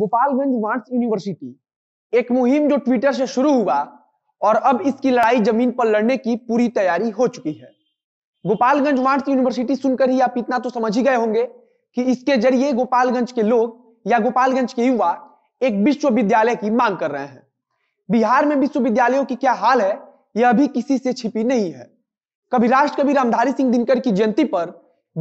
Gopalganj wants university एक मुहिम जो ट्विटर से शुरू हुआ और अब इसकी लड़ाई जमीन पर लड़ने की पूरी तैयारी हो चुकी है गोपालगंज वांट्स यूनिवर्सिटी सुनकर ही आप इतना तो समझ ही गए होंगे कि इसके जरिए गोपालगंज के लोग या गोपालगंज के युवा एक विश्वविद्यालय की मांग कर रहे हैं बिहार में विश्वविद्यालयों की क्या हाल है यह अभी किसी से छिपी नहीं है कभी राष्ट्र कवि रामधारी सिंह दिनकर की जयंती पर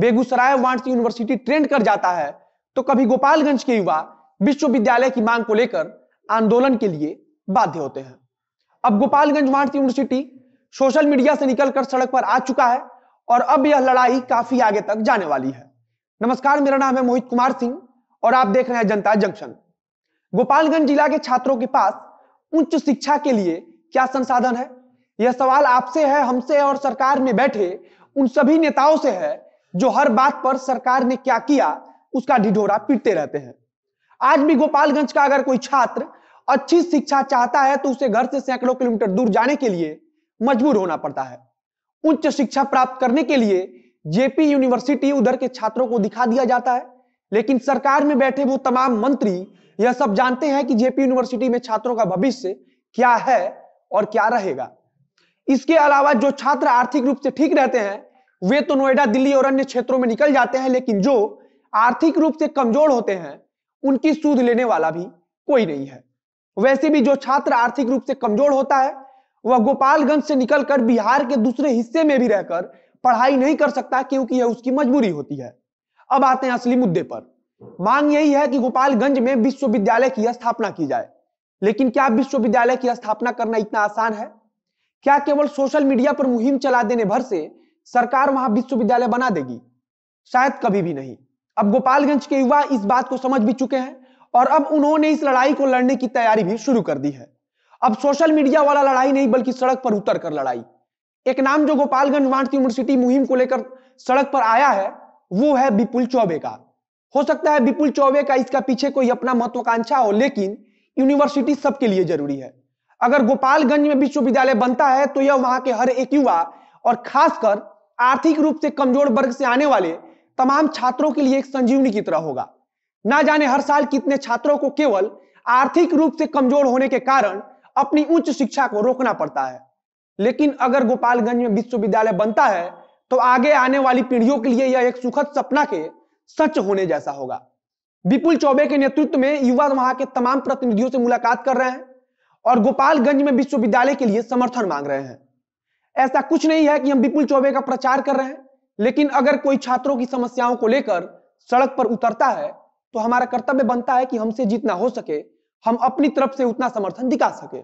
बेगूसराय वार्ड यूनिवर्सिटी ट्रेंड कर जाता है तो कभी गोपालगंज के युवा विश्वविद्यालय की मांग को लेकर आंदोलन के लिए बाध्य होते हैं अब गोपालगंज भारतीय यूनिवर्सिटी सोशल मीडिया से निकलकर सड़क पर आ चुका है और अब यह लड़ाई काफी आगे तक जाने वाली है नमस्कार मेरा नाम है मोहित कुमार सिंह और आप देख रहे हैं जनता जंक्शन गोपालगंज जिला के छात्रों के पास उच्च शिक्षा के लिए क्या संसाधन है यह सवाल आपसे है हमसे और सरकार में बैठे उन सभी नेताओं से है जो हर बात पर सरकार ने क्या किया उसका ढिढोरा पीटते रहते हैं आज भी गोपालगंज का अगर कोई छात्र अच्छी शिक्षा चाहता है तो उसे घर से सैकड़ों किलोमीटर दूर जाने के लिए मजबूर होना पड़ता है उच्च शिक्षा प्राप्त करने के लिए जेपी यूनिवर्सिटी उधर के छात्रों को दिखा दिया जाता है लेकिन सरकार में बैठे वो तमाम मंत्री यह सब जानते हैं कि जेपी यूनिवर्सिटी में छात्रों का भविष्य क्या है और क्या रहेगा इसके अलावा जो छात्र आर्थिक रूप से ठीक रहते हैं वे तो नोएडा दिल्ली और अन्य क्षेत्रों में निकल जाते हैं लेकिन जो आर्थिक रूप से कमजोर होते हैं उनकी सूद लेने वाला भी कोई नहीं है वैसे भी जो छात्र आर्थिक रूप से कमजोर होता है वह गोपालगंज से निकलकर बिहार के दूसरे हिस्से में भी रहकर पढ़ाई नहीं कर सकता क्योंकि यह उसकी मजबूरी होती है अब आते हैं असली मुद्दे पर मांग यही है कि गोपालगंज में विश्वविद्यालय की स्थापना की जाए लेकिन क्या विश्वविद्यालय की स्थापना करना इतना आसान है क्या केवल सोशल मीडिया पर मुहिम चला देने भर से सरकार वहां विश्वविद्यालय बना देगी शायद कभी भी नहीं अब गोपालगंज के युवा इस बात को समझ भी चुके हैं और अब उन्होंने इस लड़ाई को लड़ने की तैयारी भी शुरू कर दी है अब सोशल मीडिया वाला लड़ाई नहीं बल्कि सड़क पर उतर कर लड़ाई एक नाम जो गोपालगंज वांट यूनिवर्सिटी मुहिम को लेकर सड़क पर आया है वो है विपुल चौबे का हो सकता है विपुल चौबे का इसका पीछे कोई अपना महत्वाकांक्षा हो लेकिन यूनिवर्सिटी सबके लिए जरूरी है अगर गोपालगंज में विश्वविद्यालय बनता है तो यह वहां के हर एक युवा और खासकर आर्थिक रूप से कमजोर वर्ग से आने वाले तमाम छात्रों के लिए एक संजीवनी की तरह होगा ना जाने हर साल कितने छात्रों को केवल आर्थिक रूप से कमजोर होने के कारण अपनी उच्च शिक्षा को रोकना पड़ता है लेकिन अगर गोपालगंज में विश्वविद्यालय बनता है तो आगे आने वाली पीढ़ियों के लिए यह एक सुखद सपना के सच होने जैसा होगा विपुल चौबे के नेतृत्व में युवा वहां के तमाम प्रतिनिधियों से मुलाकात कर रहे हैं और गोपालगंज में विश्वविद्यालय के लिए समर्थन मांग रहे हैं ऐसा कुछ नहीं है कि हम विपुल चौबे का प्रचार कर रहे हैं लेकिन अगर कोई छात्रों की समस्याओं को लेकर सड़क पर उतरता है तो हमारा कर्तव्य बनता है कि हमसे जितना हो सके हम अपनी तरफ से उतना समर्थन दिखा सके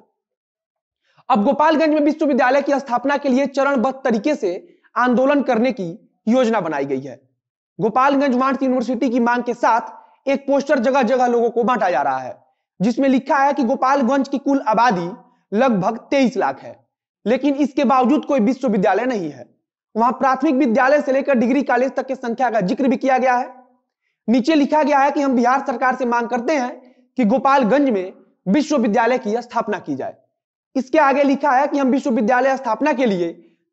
अब गोपालगंज में विश्वविद्यालय की स्थापना के लिए चरणबद्ध तरीके से आंदोलन करने की योजना बनाई गई है गोपालगंज वांट यूनिवर्सिटी की मांग के साथ एक पोस्टर जगह जगह लोगों को बांटा जा रहा है जिसमें लिखा है कि गोपालगंज की कुल आबादी लगभग तेईस लाख है लेकिन इसके बावजूद कोई विश्वविद्यालय नहीं है वहां प्राथमिक विद्यालय से लेकर डिग्री कॉलेज तक की संख्या का जिक्र भी किया गया है नीचे लिखा गया है कि हम बिहार सरकार से मांग करते हैं कि गोपालगंज में विश्वविद्यालय की स्थापना की जाए इसके आगे लिखा है कि हम विश्वविद्यालय स्थापना के लिए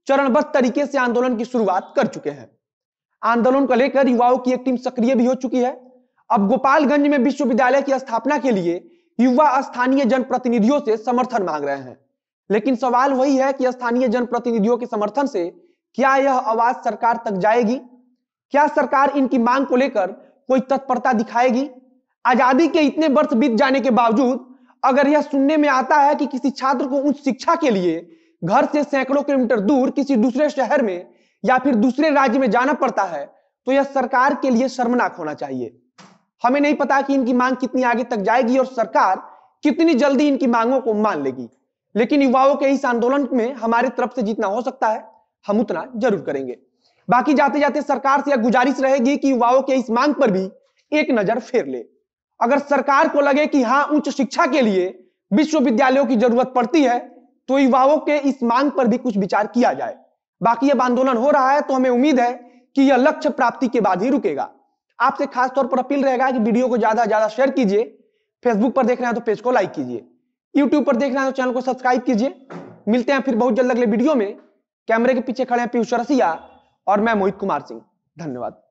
चरणबद्ध तरीके से आंदोलन की शुरुआत कर चुके हैं आंदोलन को लेकर युवाओं की एक टीम सक्रिय भी हो चुकी है अब गोपालगंज में विश्वविद्यालय की स्थापना के लिए युवा स्थानीय जनप्रतिनिधियों से समर्थन मांग रहे हैं लेकिन सवाल वही है कि स्थानीय जनप्रतिनिधियों के समर्थन से क्या यह आवाज सरकार तक जाएगी क्या सरकार इनकी मांग को लेकर कोई तत्परता दिखाएगी आजादी के इतने वर्ष बीत जाने के बावजूद अगर यह सुनने में आता है कि किसी छात्र को उच्च शिक्षा के लिए घर से सैकड़ों किलोमीटर दूर किसी दूसरे शहर में या फिर दूसरे राज्य में जाना पड़ता है तो यह सरकार के लिए शर्मनाक होना चाहिए हमें नहीं पता कि इनकी मांग कितनी आगे तक जाएगी और सरकार कितनी जल्दी इनकी मांगों को मान लेगी लेकिन युवाओं के इस आंदोलन में हमारे तरफ से जितना हो सकता है हम उतना जरूर करेंगे बाकी जाते जाते सरकार से यह गुजारिश रहेगी कि युवाओं के इस मांग पर भी एक नजर फेर ले अगर सरकार को लगे कि हाँ उच्च शिक्षा के लिए विश्वविद्यालयों की जरूरत पड़ती है तो युवाओं के इस मांग पर भी कुछ विचार किया जाए बाकी अब आंदोलन हो रहा है तो हमें उम्मीद है कि यह लक्ष्य प्राप्ति के बाद ही रुकेगा आपसे खास तौर पर अपील रहेगा कि वीडियो को ज्यादा ज्यादा शेयर कीजिए फेसबुक पर देख रहे हैं तो पेज को लाइक कीजिए यूट्यूब पर देख रहे हैं तो चैनल को सब्सक्राइब कीजिए मिलते हैं फिर बहुत जल्द अगले वीडियो में कैमरे के पीछे खड़े हैं पीयूष रसिया और मैं मोहित कुमार सिंह धन्यवाद